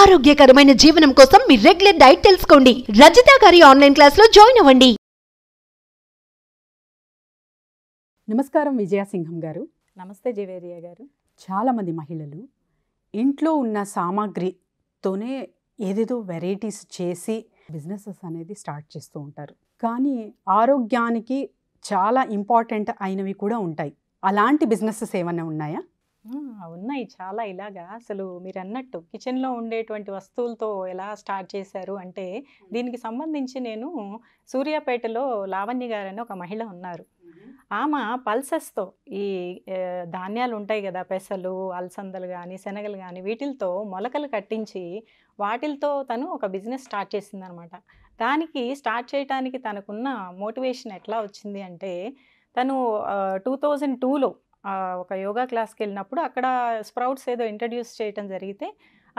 ఆరోగ్యకరమైన జీవనం కోసం మీ రెగ్యులర్ డైట్ తెలుసుకోండి రజిత గారి ఆన్లైన్ క్లాస్లో జాయిన్ అవ్వండి నమస్కారం విజయసింహం గారు నమస్తే జవేరియా గారు చాలామంది మహిళలు ఇంట్లో ఉన్న సామాగ్రితోనే ఏదేదో వెరైటీస్ చేసి బిజినెసెస్ అనేది స్టార్ట్ చేస్తూ ఉంటారు కానీ ఆరోగ్యానికి చాలా ఇంపార్టెంట్ అయినవి కూడా ఉంటాయి అలాంటి బిజినెసెస్ ఏమైనా ఉన్నాయా ఉన్నాయి చాలా ఇలాగా అసలు మీరు అన్నట్టు కిచెన్లో ఉండేటువంటి వస్తువులతో ఎలా స్టార్ట్ చేశారు అంటే దీనికి సంబంధించి నేను సూర్యాపేటలో లావణ్య గారని ఒక మహిళ ఉన్నారు ఆమె పల్సెస్తో ఈ ధాన్యాలు ఉంటాయి కదా పెసలు అలసందలు కానీ శనగలు కానీ వీటితో మొలకలు కట్టించి వాటిలతో తను ఒక బిజినెస్ స్టార్ట్ చేసిందనమాట దానికి స్టార్ట్ చేయడానికి తనకున్న మోటివేషన్ ఎట్లా వచ్చింది అంటే తను టూ థౌజండ్ టూలో ఒక యోగా క్లాస్కి వెళ్ళినప్పుడు అక్కడ స్ప్రౌట్స్ ఏదో ఇంట్రడ్యూస్ చేయటం జరిగితే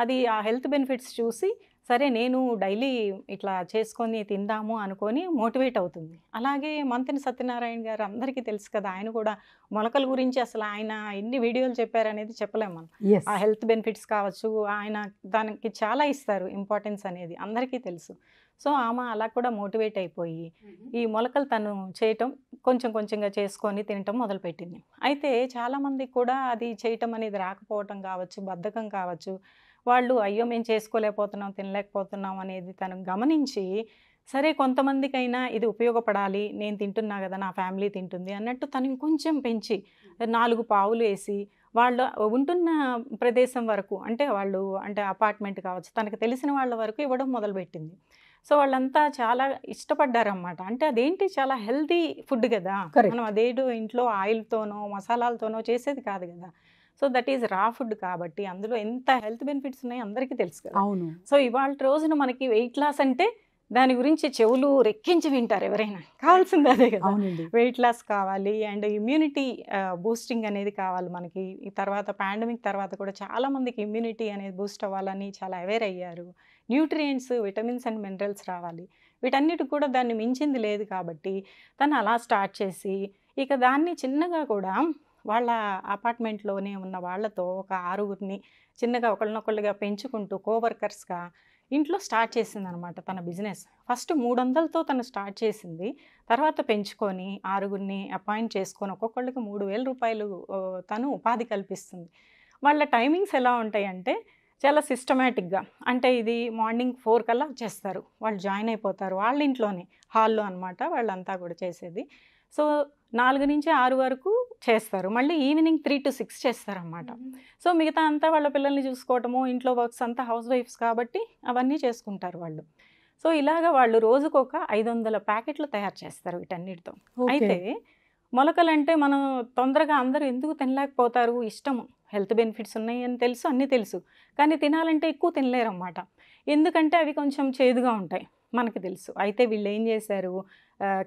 అది ఆ హెల్త్ బెనిఫిట్స్ చూసి సరే నేను డైలీ ఇట్లా చేసుకొని తిందాము అనుకొని మోటివేట్ అవుతుంది అలాగే మంతిని సత్యనారాయణ గారు అందరికీ తెలుసు కదా ఆయన కూడా మొలకల గురించి అసలు ఆయన ఎన్ని వీడియోలు చెప్పారనేది చెప్పలేము మనం ఆ హెల్త్ బెనిఫిట్స్ కావచ్చు ఆయన దానికి చాలా ఇస్తారు ఇంపార్టెన్స్ అనేది అందరికీ తెలుసు సో ఆమె అలా కూడా మోటివేట్ అయిపోయి ఈ మొలకలు తను చేయటం కొంచెం కొంచెంగా చేసుకొని తినటం మొదలుపెట్టింది అయితే చాలామందికి కూడా అది చేయటం అనేది రాకపోవటం కావచ్చు బద్ధకం కావచ్చు వాళ్ళు అయ్యో మేము చేసుకోలేకపోతున్నాం తినలేకపోతున్నాం అనేది తను గమనించి సరే కొంతమందికైనా ఇది ఉపయోగపడాలి నేను తింటున్నా కదా నా ఫ్యామిలీ తింటుంది అన్నట్టు తను ఇంకొంచెం పెంచి నాలుగు పావులు వేసి వాళ్ళు ఉంటున్న ప్రదేశం వరకు అంటే వాళ్ళు అంటే అపార్ట్మెంట్ కావచ్చు తనకు తెలిసిన వాళ్ళ వరకు ఇవ్వడం మొదలుపెట్టింది సో వాళ్ళంతా చాలా ఇష్టపడ్డారనమాట అంటే అదేంటి చాలా హెల్దీ ఫుడ్ కదా మనం అదేడు ఇంట్లో ఆయిల్తోనో మసాలాలతోనో చేసేది కాదు కదా so that is raw food కాబట్టి అందులో ఎంత హెల్త్ బెనిఫిట్స్ ఉన్నాయో అందరికీ తెలుసు కదా అవును సో ఇవాళ రోజున మనకి వెయిట్ లాస్ అంటే దాని గురించి చెవులు రెక్కించి వింటారు ఎవరైనా కావాల్సింది అదే కదా వెయిట్ లాస్ కావాలి అండ్ ఇమ్యూనిటీ బూస్టింగ్ అనేది కావాలి మనకి ఈ తర్వాత పాండమిక్ తర్వాత కూడా చాలా మందికి ఇమ్యూనిటీ అనేది బూస్ట్ అవ్వాలని చాలా అవేర్ అయ్యారు న్యూట్రియంట్స్ విటమిన్స్ అండ్ మినరల్స్ రావాలి వీటన్నిటి కూడా దాన్ని మించింది లేదు కాబట్టి తను అలా స్టార్ట్ చేసి ఇక దాన్ని చిన్నగా కూడా వాళ్ళ అపార్ట్మెంట్లోనే ఉన్న వాళ్ళతో ఒక ఆరుగురిని చిన్నగా ఒకళ్ళనొకళ్ళుగా పెంచుకుంటూ కోవర్కర్స్గా ఇంట్లో స్టార్ట్ చేసింది అనమాట తన బిజినెస్ ఫస్ట్ మూడు వందలతో తను స్టార్ట్ చేసింది తర్వాత పెంచుకొని ఆరుగురిని అపాయింట్ చేసుకొని ఒక్కొక్కళ్ళకి మూడు వేల రూపాయలు తను ఉపాధి కల్పిస్తుంది వాళ్ళ టైమింగ్స్ ఎలా ఉంటాయంటే చాలా సిస్టమేటిక్గా అంటే ఇది మార్నింగ్ ఫోర్ కల్లా వచ్చేస్తారు వాళ్ళు జాయిన్ అయిపోతారు వాళ్ళ ఇంట్లోనే హాల్లో అనమాట వాళ్ళంతా కూడా చేసేది సో నాలుగు నుంచి ఆరు వరకు చేస్తారు మళ్ళీ ఈవినింగ్ త్రీ టు సిక్స్ చేస్తారు అన్నమాట సో మిగతా అంతా వాళ్ళ పిల్లల్ని చూసుకోవటము ఇంట్లో వర్క్స్ అంతా హౌస్ వైఫ్స్ కాబట్టి అవన్నీ చేసుకుంటారు వాళ్ళు సో ఇలాగ వాళ్ళు రోజుకొక ఐదు వందల ప్యాకెట్లు తయారు చేస్తారు వీటన్నిటితో అయితే మొలకలంటే మనం తొందరగా అందరూ ఎందుకు తినలేకపోతారు ఇష్టము హెల్త్ బెనిఫిట్స్ ఉన్నాయని తెలుసు అన్నీ తెలుసు కానీ తినాలంటే ఎక్కువ తినలేరు అన్నమాట ఎందుకంటే అవి కొంచెం చేదుగా ఉంటాయి మనకు తెలుసు అయితే వీళ్ళు ఏం చేశారు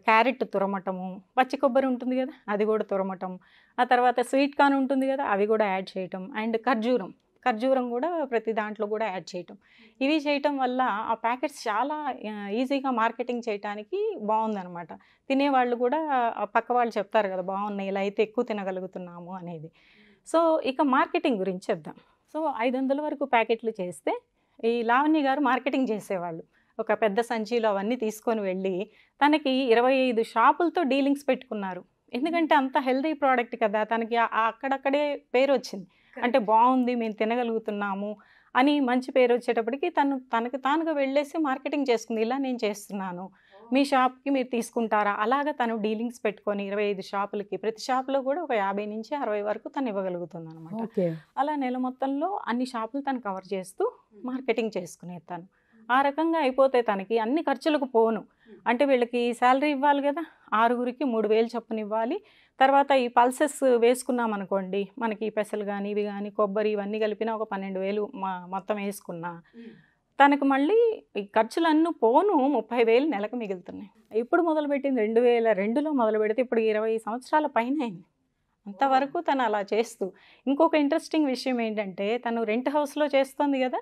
క్యారెట్ తురమటము పచ్చి కొబ్బరి ఉంటుంది కదా అది కూడా తురమటం ఆ తర్వాత స్వీట్ కార్న్ ఉంటుంది కదా అవి కూడా యాడ్ చేయటం అండ్ ఖర్జూరం ఖర్జూరం కూడా ప్రతి దాంట్లో కూడా యాడ్ చేయటం ఇవి చేయటం వల్ల ఆ ప్యాకెట్స్ చాలా ఈజీగా మార్కెటింగ్ చేయడానికి బాగుందనమాట తినేవాళ్ళు కూడా పక్క వాళ్ళు చెప్తారు కదా బాగున్నాయి ఇలా అయితే ఎక్కువ తినగలుగుతున్నాము అనేది సో ఇక మార్కెటింగ్ గురించి చెప్దాం సో ఐదు వందల వరకు ప్యాకెట్లు చేస్తే ఈ లావణ్య గారు మార్కెటింగ్ చేసేవాళ్ళు ఒక పెద్ద సంచిలో అవన్నీ తీసుకొని వెళ్ళి తనకి ఇరవై ఐదు షాపులతో డీలింగ్స్ పెట్టుకున్నారు ఎందుకంటే అంత హెల్దీ ప్రోడక్ట్ కదా తనకి అక్కడక్కడే పేరు వచ్చింది అంటే బాగుంది మేము తినగలుగుతున్నాము అని మంచి పేరు వచ్చేటప్పటికి తను తనకు తానుగా వెళ్ళేసి మార్కెటింగ్ చేసుకుంది ఇలా నేను చేస్తున్నాను మీ షాప్కి మీరు తీసుకుంటారా అలాగ తను డీలింగ్స్ పెట్టుకొని ఇరవై ఐదు షాపులకి ప్రతి షాపులో కూడా ఒక యాభై నుంచి అరవై వరకు తను ఇవ్వగలుగుతుంది అనమాట అలా నెల మొత్తంలో అన్ని షాపులు తను కవర్ చేస్తూ మార్కెటింగ్ చేసుకునేది తను ఆ రకంగా అయిపోతే తనకి అన్ని ఖర్చులకు పోను అంటే వీళ్ళకి శాలరీ ఇవ్వాలి కదా ఆరుగురికి మూడు వేలు చొప్పున ఇవ్వాలి తర్వాత ఈ పల్సెస్ వేసుకున్నాం అనుకోండి మనకి పెసలు కానీ ఇవి కానీ కొబ్బరి ఇవన్నీ కలిపిన ఒక పన్నెండు వేలు మొత్తం వేసుకున్నా తనకు మళ్ళీ ఈ ఖర్చులన్నీ పోను ముప్పై వేలు నెలకు మిగులుతున్నాయి ఇప్పుడు మొదలుపెట్టింది రెండు వేల రెండులో మొదలు పెడితే ఇప్పుడు ఇరవై సంవత్సరాల పైన అయింది అంతవరకు తను అలా చేస్తూ ఇంకొక ఇంట్రెస్టింగ్ విషయం ఏంటంటే తను రెంట్ హౌస్లో చేస్తుంది కదా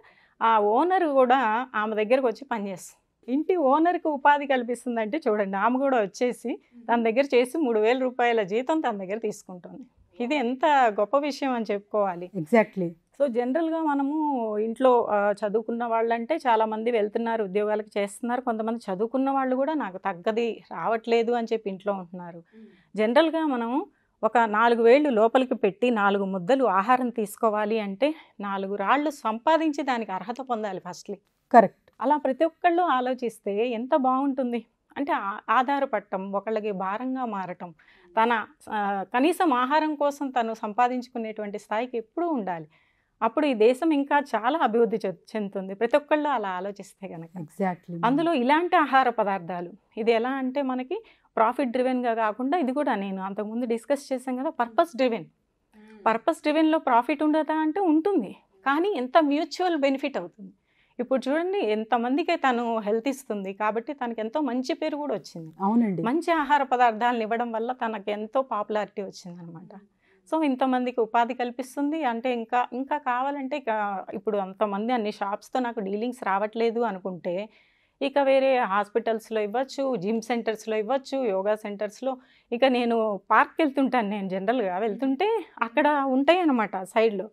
ఆ ఓనర్ కూడా ఆమె దగ్గరకు వచ్చి పనిచేస్తుంది ఇంటి ఓనర్కి ఉపాధి కల్పిస్తుందంటే చూడండి ఆమె కూడా వచ్చేసి తన దగ్గర చేసి మూడు వేల రూపాయల జీతం తన దగ్గర తీసుకుంటుంది ఇది ఎంత గొప్ప విషయం అని చెప్పుకోవాలి ఎగ్జాక్ట్లీ సో జనరల్గా మనము ఇంట్లో చదువుకున్న వాళ్ళంటే చాలామంది వెళ్తున్నారు ఉద్యోగాలకు చేస్తున్నారు కొంతమంది చదువుకున్న వాళ్ళు కూడా నాకు తగ్గది రావట్లేదు అని చెప్పి ఇంట్లో ఉంటున్నారు జనరల్గా మనము ఒక నాలుగు వేళ్ళు లోపలికి పెట్టి నాలుగు ముద్దలు ఆహారం తీసుకోవాలి అంటే నాలుగు రాళ్ళు సంపాదించి దానికి అర్హత పొందాలి ఫస్ట్లీ కరెక్ట్ అలా ప్రతి ఒక్కళ్ళు ఆలోచిస్తే ఎంత బాగుంటుంది అంటే ఆధారపడటం ఒకళ్ళకి భారంగా మారటం తన కనీసం ఆహారం కోసం తను సంపాదించుకునేటువంటి స్థాయికి ఎప్పుడూ ఉండాలి అప్పుడు ఈ దేశం ఇంకా చాలా అభివృద్ధి చెందుతుంది ప్రతి ఒక్కళ్ళు అలా ఆలోచిస్తే కనుక ఎగ్జాక్ట్లీ అందులో ఇలాంటి ఆహార పదార్థాలు ఇది ఎలా అంటే మనకి ప్రాఫిట్ డ్రివెన్గా కాకుండా ఇది కూడా నేను అంతకుముందు డిస్కస్ చేశాను కదా పర్పస్ డ్రివెన్ పర్పస్ డ్రివెన్లో ప్రాఫిట్ ఉండదా అంటే ఉంటుంది కానీ ఎంత మ్యూచువల్ బెనిఫిట్ అవుతుంది ఇప్పుడు చూడండి ఎంతమందికి తను హెల్త్ ఇస్తుంది కాబట్టి తనకి ఎంతో మంచి పేరు కూడా వచ్చింది అవునండి మంచి ఆహార పదార్థాలను ఇవ్వడం వల్ల తనకు ఎంతో పాపులారిటీ వచ్చింది అనమాట సో ఇంతమందికి ఉపాధి కల్పిస్తుంది అంటే ఇంకా ఇంకా కావాలంటే ఇక ఇప్పుడు అంతమంది అన్ని షాప్స్తో నాకు డీలింగ్స్ రావట్లేదు అనుకుంటే ఇక వేరే హాస్పిటల్స్లో ఇవ్వచ్చు జిమ్ సెంటర్స్లో ఇవ్వచ్చు యోగా సెంటర్స్లో ఇక నేను పార్క్ వెళ్తుంటాను నేను జనరల్గా వెళ్తుంటే అక్కడ ఉంటాయి అన్నమాట సైడ్లో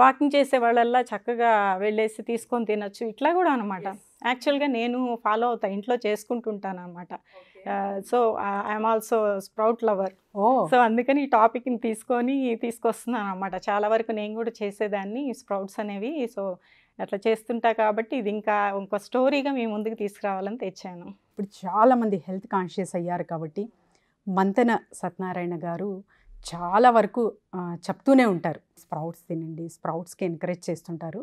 వాకింగ్ చేసే వాళ్ళల్లా చక్కగా వెళ్ళేసి తీసుకొని తినొచ్చు ఇట్లా కూడా అనమాట యాక్చువల్గా నేను ఫాలో అవుతా ఇంట్లో చేసుకుంటుంటాను అనమాట so I'm also sprout lover so అందుకని ఈ టాపిక్ని తీసుకొని తీసుకొస్తున్నాను అనమాట చాలా వరకు నేను కూడా చేసేదాన్ని స్ప్రౌట్స్ అనేవి సో అట్లా చేస్తుంటా కాబట్టి ఇది ఇంకా ఇంకో స్టోరీగా మీ ముందుకు తీసుకురావాలని తెచ్చాను ఇప్పుడు చాలామంది హెల్త్ కాన్షియస్ అయ్యారు కాబట్టి మంతెన సత్యనారాయణ గారు చాలా వరకు చెప్తూనే ఉంటారు స్ప్రౌట్స్ తినండి స్ప్రౌట్స్కి ఎంకరేజ్ చేస్తుంటారు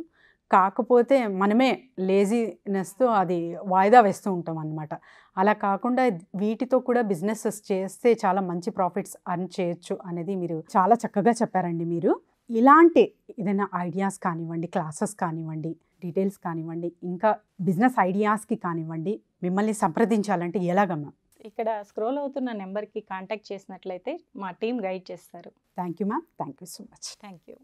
కాకపోతే మనమే లేజీనెస్తో అది వాయిదా వేస్తూ ఉంటాం అన్నమాట అలా కాకుండా వీటితో కూడా బిజినెసెస్ చేస్తే చాలా మంచి ప్రాఫిట్స్ అర్న్ చేయొచ్చు అనేది మీరు చాలా చక్కగా చెప్పారండి మీరు ఇలాంటి ఏదైనా ఐడియాస్ కానివ్వండి క్లాసెస్ కానివ్వండి డీటెయిల్స్ కానివ్వండి ఇంకా బిజినెస్ ఐడియాస్కి కానివ్వండి మిమ్మల్ని సంప్రదించాలంటే ఎలాగమ్మా ఇక్కడ స్క్రోల్ అవుతున్న నెంబర్కి కాంటాక్ట్ చేసినట్లయితే మా టీం గైడ్ చేస్తారు thank you ma'am thank you so much thank you